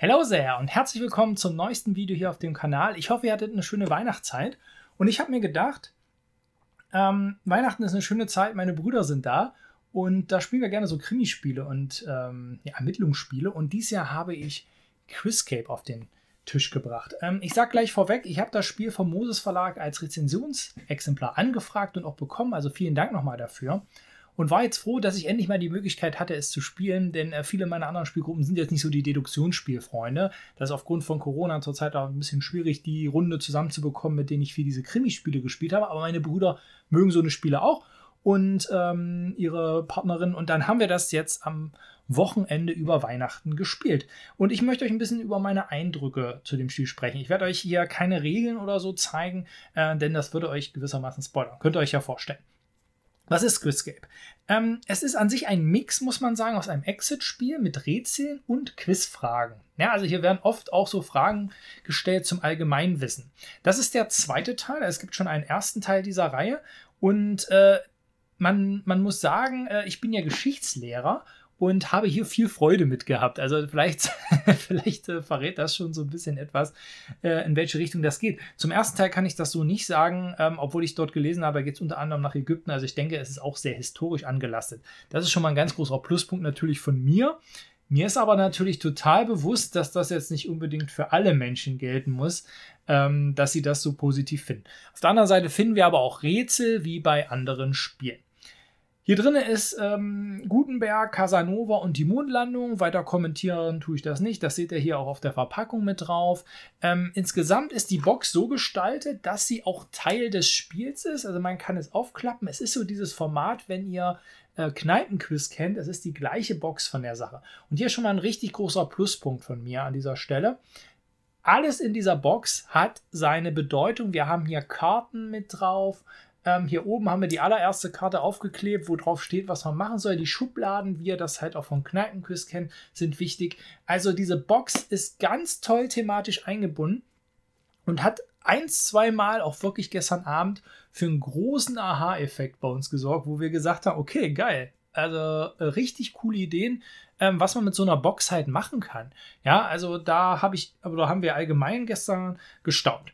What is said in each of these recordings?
Hello there und herzlich willkommen zum neuesten Video hier auf dem Kanal. Ich hoffe, ihr hattet eine schöne Weihnachtszeit und ich habe mir gedacht, ähm, Weihnachten ist eine schöne Zeit, meine Brüder sind da und da spielen wir gerne so Krimispiele und ähm, ja, Ermittlungsspiele und dieses Jahr habe ich Quizcape auf den Tisch gebracht. Ähm, ich sage gleich vorweg, ich habe das Spiel vom Moses Verlag als Rezensionsexemplar angefragt und auch bekommen, also vielen Dank nochmal dafür und war jetzt froh, dass ich endlich mal die Möglichkeit hatte, es zu spielen, denn äh, viele meiner anderen Spielgruppen sind jetzt nicht so die Deduktionsspielfreunde. Das ist aufgrund von Corona zurzeit auch ein bisschen schwierig, die Runde zusammenzubekommen, mit denen ich viel diese Krimispiele gespielt habe, aber meine Brüder mögen so eine Spiele auch und ähm, ihre Partnerin. Und dann haben wir das jetzt am Wochenende über Weihnachten gespielt. Und ich möchte euch ein bisschen über meine Eindrücke zu dem Spiel sprechen. Ich werde euch hier keine Regeln oder so zeigen, äh, denn das würde euch gewissermaßen spoilern. Könnt ihr euch ja vorstellen. Was ist Quizscape? Ähm, es ist an sich ein Mix, muss man sagen, aus einem Exit-Spiel mit Rätseln und Quizfragen. Ja, also hier werden oft auch so Fragen gestellt zum Allgemeinwissen. Das ist der zweite Teil. Es gibt schon einen ersten Teil dieser Reihe und äh, man, man muss sagen, äh, ich bin ja Geschichtslehrer und habe hier viel Freude mit gehabt. Also vielleicht, vielleicht äh, verrät das schon so ein bisschen etwas, äh, in welche Richtung das geht. Zum ersten Teil kann ich das so nicht sagen, ähm, obwohl ich dort gelesen habe, geht es unter anderem nach Ägypten. Also ich denke, es ist auch sehr historisch angelastet. Das ist schon mal ein ganz großer Pluspunkt natürlich von mir. Mir ist aber natürlich total bewusst, dass das jetzt nicht unbedingt für alle Menschen gelten muss, ähm, dass sie das so positiv finden. Auf der anderen Seite finden wir aber auch Rätsel wie bei anderen Spielen. Hier drin ist ähm, Gutenberg, Casanova und die Mondlandung. Weiter kommentieren tue ich das nicht. Das seht ihr hier auch auf der Verpackung mit drauf. Ähm, insgesamt ist die Box so gestaltet, dass sie auch Teil des Spiels ist. Also man kann es aufklappen. Es ist so dieses Format, wenn ihr äh, Kneipenquiz kennt. Es ist die gleiche Box von der Sache. Und hier schon mal ein richtig großer Pluspunkt von mir an dieser Stelle. Alles in dieser Box hat seine Bedeutung. Wir haben hier Karten mit drauf. Ähm, hier oben haben wir die allererste Karte aufgeklebt, wo drauf steht, was man machen soll. Die Schubladen, wie ihr das halt auch von Kneipenquiz kennt, sind wichtig. Also diese Box ist ganz toll thematisch eingebunden und hat ein, zweimal, auch wirklich gestern Abend, für einen großen Aha-Effekt bei uns gesorgt, wo wir gesagt haben, okay, geil, also äh, richtig coole Ideen, ähm, was man mit so einer Box halt machen kann. Ja, also da habe ich, aber da haben wir allgemein gestern gestaunt.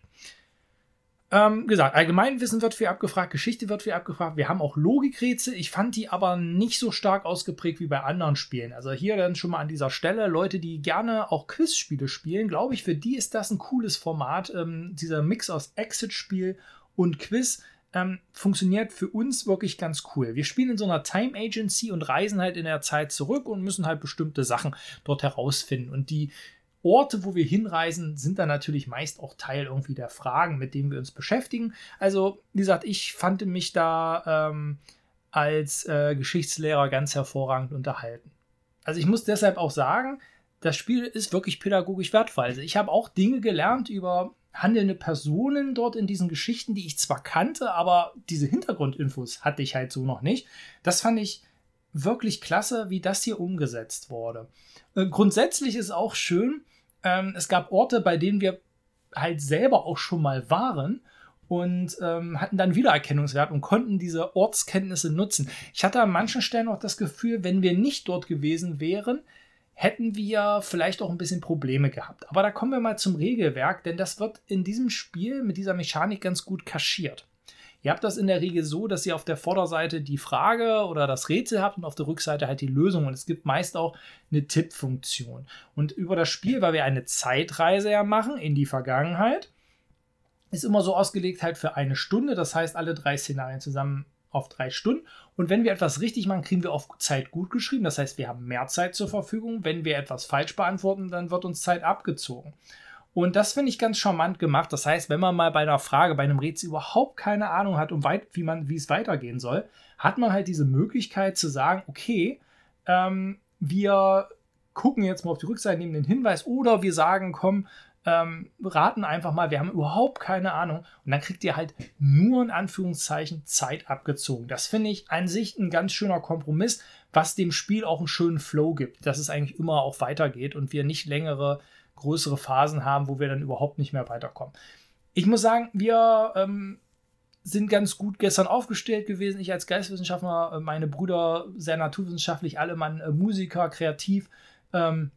Ähm, gesagt, Allgemeinwissen wird viel abgefragt, Geschichte wird viel abgefragt. Wir haben auch Logikrätsel. Ich fand die aber nicht so stark ausgeprägt wie bei anderen Spielen. Also hier dann schon mal an dieser Stelle Leute, die gerne auch Quizspiele spielen, glaube ich, für die ist das ein cooles Format. Ähm, dieser Mix aus Exit-Spiel und Quiz. Ähm, funktioniert für uns wirklich ganz cool. Wir spielen in so einer Time Agency und reisen halt in der Zeit zurück und müssen halt bestimmte Sachen dort herausfinden. Und die Orte, wo wir hinreisen, sind dann natürlich meist auch Teil irgendwie der Fragen, mit denen wir uns beschäftigen. Also, wie gesagt, ich fand mich da ähm, als äh, Geschichtslehrer ganz hervorragend unterhalten. Also, ich muss deshalb auch sagen, das Spiel ist wirklich pädagogisch wertvoll. Also, ich habe auch Dinge gelernt über handelnde Personen dort in diesen Geschichten, die ich zwar kannte, aber diese Hintergrundinfos hatte ich halt so noch nicht. Das fand ich wirklich klasse, wie das hier umgesetzt wurde. Äh, grundsätzlich ist auch schön, ähm, es gab Orte, bei denen wir halt selber auch schon mal waren und ähm, hatten dann Wiedererkennungswert und konnten diese Ortskenntnisse nutzen. Ich hatte an manchen Stellen auch das Gefühl, wenn wir nicht dort gewesen wären, hätten wir vielleicht auch ein bisschen Probleme gehabt. Aber da kommen wir mal zum Regelwerk, denn das wird in diesem Spiel mit dieser Mechanik ganz gut kaschiert. Ihr habt das in der Regel so, dass ihr auf der Vorderseite die Frage oder das Rätsel habt und auf der Rückseite halt die Lösung. Und es gibt meist auch eine Tippfunktion. Und über das Spiel, weil wir eine Zeitreise ja machen in die Vergangenheit, ist immer so ausgelegt halt für eine Stunde. Das heißt, alle drei Szenarien zusammen auf drei Stunden. Und wenn wir etwas richtig machen, kriegen wir auf Zeit gut geschrieben. Das heißt, wir haben mehr Zeit zur Verfügung. Wenn wir etwas falsch beantworten, dann wird uns Zeit abgezogen. Und das finde ich ganz charmant gemacht. Das heißt, wenn man mal bei einer Frage, bei einem Rätsel überhaupt keine Ahnung hat, um weit, wie, man, wie es weitergehen soll, hat man halt diese Möglichkeit zu sagen, okay, ähm, wir gucken jetzt mal auf die Rückseite, nehmen den Hinweis oder wir sagen, komm, ähm, raten einfach mal, wir haben überhaupt keine Ahnung. Und dann kriegt ihr halt nur in Anführungszeichen Zeit abgezogen. Das finde ich an sich ein ganz schöner Kompromiss, was dem Spiel auch einen schönen Flow gibt, dass es eigentlich immer auch weitergeht und wir nicht längere größere Phasen haben, wo wir dann überhaupt nicht mehr weiterkommen. Ich muss sagen, wir ähm, sind ganz gut gestern aufgestellt gewesen. Ich als Geistwissenschaftler, äh, meine Brüder sehr naturwissenschaftlich, alle Mann äh, Musiker, kreativ. Ähm,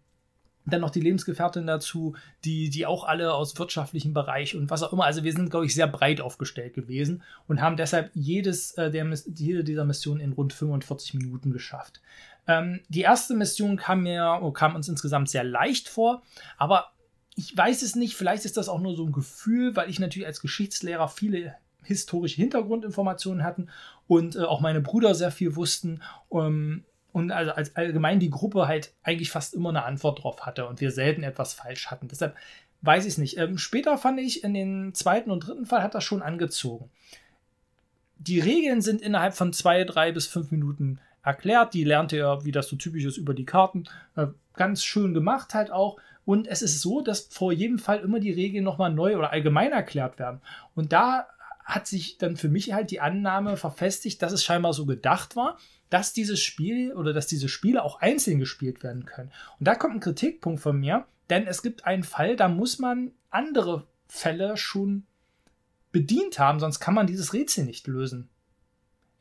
dann noch die Lebensgefährtin dazu, die, die auch alle aus wirtschaftlichem Bereich und was auch immer. Also wir sind, glaube ich, sehr breit aufgestellt gewesen und haben deshalb jedes, äh, der, jede dieser Missionen in rund 45 Minuten geschafft. Ähm, die erste Mission kam mir, oh, kam uns insgesamt sehr leicht vor, aber ich weiß es nicht, vielleicht ist das auch nur so ein Gefühl, weil ich natürlich als Geschichtslehrer viele historische Hintergrundinformationen hatten und äh, auch meine Brüder sehr viel wussten. Ähm, und also als allgemein die Gruppe halt eigentlich fast immer eine Antwort drauf hatte und wir selten etwas falsch hatten. Deshalb weiß ich es nicht. Ähm, später fand ich, in den zweiten und dritten Fall hat das schon angezogen. Die Regeln sind innerhalb von zwei, drei bis fünf Minuten erklärt. Die lernte ihr, wie das so typisch ist, über die Karten. Äh, ganz schön gemacht halt auch. Und es ist so, dass vor jedem Fall immer die Regeln nochmal neu oder allgemein erklärt werden. Und da hat sich dann für mich halt die Annahme verfestigt, dass es scheinbar so gedacht war, dass dieses Spiel oder dass diese Spiele auch einzeln gespielt werden können. Und da kommt ein Kritikpunkt von mir, denn es gibt einen Fall, da muss man andere Fälle schon bedient haben, sonst kann man dieses Rätsel nicht lösen.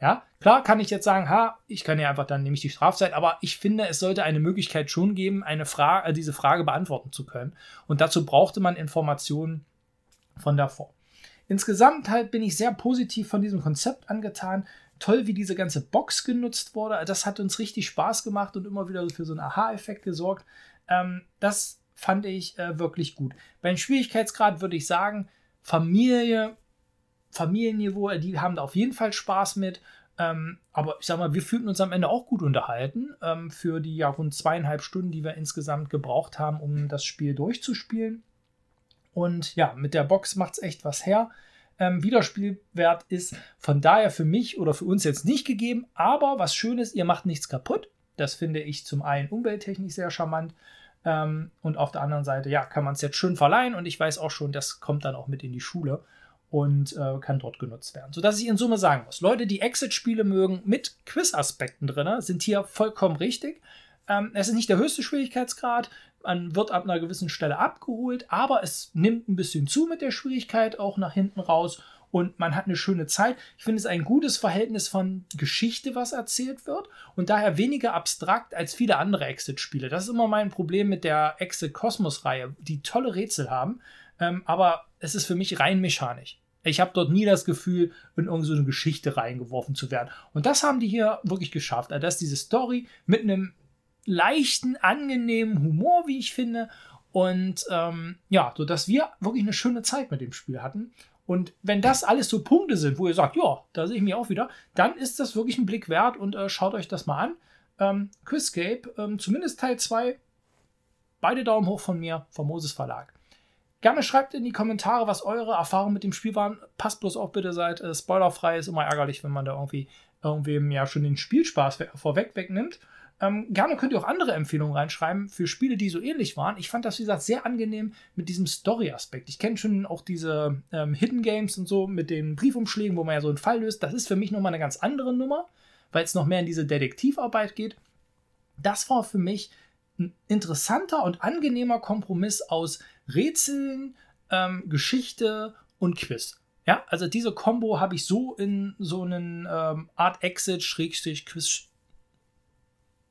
Ja, klar kann ich jetzt sagen, ha, ich kann ja einfach dann nämlich die Strafzeit, aber ich finde, es sollte eine Möglichkeit schon geben, eine Frage, äh, diese Frage beantworten zu können. Und dazu brauchte man Informationen von davor. Insgesamt halt bin ich sehr positiv von diesem Konzept angetan. Toll, wie diese ganze Box genutzt wurde. Das hat uns richtig Spaß gemacht und immer wieder für so einen Aha-Effekt gesorgt. Ähm, das fand ich äh, wirklich gut. Beim Schwierigkeitsgrad würde ich sagen, Familie Familienniveau, die haben da auf jeden Fall Spaß mit. Ähm, aber ich sag mal, wir fühlten uns am Ende auch gut unterhalten ähm, für die ja rund zweieinhalb Stunden, die wir insgesamt gebraucht haben, um das Spiel durchzuspielen. Und ja, mit der Box macht es echt was her. Ähm, Wiederspielwert ist von daher für mich oder für uns jetzt nicht gegeben. Aber was schön ist, ihr macht nichts kaputt. Das finde ich zum einen umwelttechnisch sehr charmant. Ähm, und auf der anderen Seite, ja, kann man es jetzt schön verleihen. Und ich weiß auch schon, das kommt dann auch mit in die Schule und äh, kann dort genutzt werden. Sodass ich in Summe sagen muss, Leute, die Exit-Spiele mögen mit Quiz-Aspekten drin, ne, sind hier vollkommen richtig. Ähm, es ist nicht der höchste Schwierigkeitsgrad, man wird ab einer gewissen Stelle abgeholt, aber es nimmt ein bisschen zu mit der Schwierigkeit, auch nach hinten raus und man hat eine schöne Zeit. Ich finde es ein gutes Verhältnis von Geschichte, was erzählt wird und daher weniger abstrakt als viele andere Exit-Spiele. Das ist immer mein Problem mit der Exit-Kosmos-Reihe, die tolle Rätsel haben, ähm, aber es ist für mich rein mechanisch. Ich habe dort nie das Gefühl, in irgendeine so Geschichte reingeworfen zu werden. Und das haben die hier wirklich geschafft. Also, dass diese Story mit einem leichten, angenehmen Humor, wie ich finde, und ähm, ja, so dass wir wirklich eine schöne Zeit mit dem Spiel hatten. Und wenn das alles so Punkte sind, wo ihr sagt, ja, da sehe ich mich auch wieder, dann ist das wirklich ein Blick wert und äh, schaut euch das mal an. Ähm, Quizscape, ähm, zumindest Teil 2, beide Daumen hoch von mir, vom Moses Verlag. Gerne schreibt in die Kommentare, was eure Erfahrungen mit dem Spiel waren. Passt bloß auf, bitte seid äh, spoilerfrei. Ist immer ärgerlich, wenn man da irgendwie irgendwem ja schon den Spielspaß vorweg wegnimmt. Ähm, gerne könnt ihr auch andere Empfehlungen reinschreiben für Spiele, die so ähnlich waren. Ich fand das, wie gesagt, sehr angenehm mit diesem Story-Aspekt. Ich kenne schon auch diese ähm, Hidden Games und so mit den Briefumschlägen, wo man ja so einen Fall löst. Das ist für mich nochmal eine ganz andere Nummer, weil es noch mehr in diese Detektivarbeit geht. Das war für mich ein interessanter und angenehmer Kompromiss aus Rätseln, ähm, Geschichte und Quiz. Ja, also diese Combo habe ich so in so einen ähm, Art Exit, Schrägstrich, Quiz,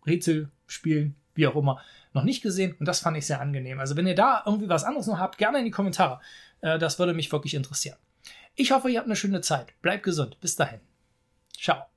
Rätsel spielen, wie auch immer, noch nicht gesehen und das fand ich sehr angenehm. Also wenn ihr da irgendwie was anderes noch habt, gerne in die Kommentare. Äh, das würde mich wirklich interessieren. Ich hoffe, ihr habt eine schöne Zeit. Bleibt gesund. Bis dahin. Ciao.